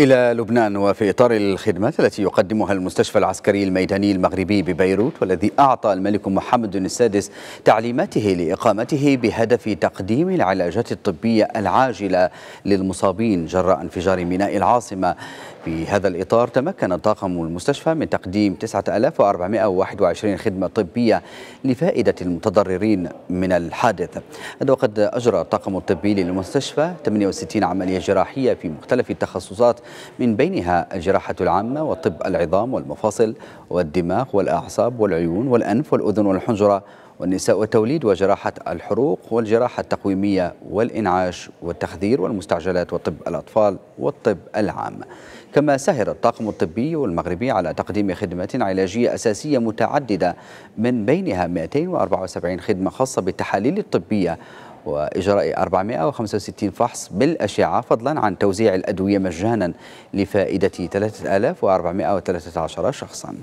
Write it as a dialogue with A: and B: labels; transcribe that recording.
A: إلى لبنان وفي إطار الخدمات التي يقدمها المستشفى العسكري الميداني المغربي ببيروت والذي أعطى الملك محمد السادس تعليماته لإقامته بهدف تقديم العلاجات الطبية العاجلة للمصابين جراء انفجار ميناء العاصمة في هذا الإطار تمكن طاقم المستشفى من تقديم 9421 خدمة طبية لفائدة المتضررين من الحادث هذا وقد أجرى الطاقم الطبي للمستشفى 68 عملية جراحية في مختلف التخصصات من بينها الجراحة العامة وطب العظام والمفاصل والدماغ والأعصاب والعيون والأنف والأذن والحنجرة والنساء والتوليد وجراحة الحروق والجراحة التقويمية والإنعاش والتخدير والمستعجلات وطب الأطفال والطب العام كما سهر الطاقم الطبي المغربي على تقديم خدمات علاجية أساسية متعددة من بينها 274 خدمة خاصة بالتحاليل الطبية وإجراء 465 فحص بالأشعة فضلا عن توزيع الأدوية مجانا لفائدة 3413 شخصاً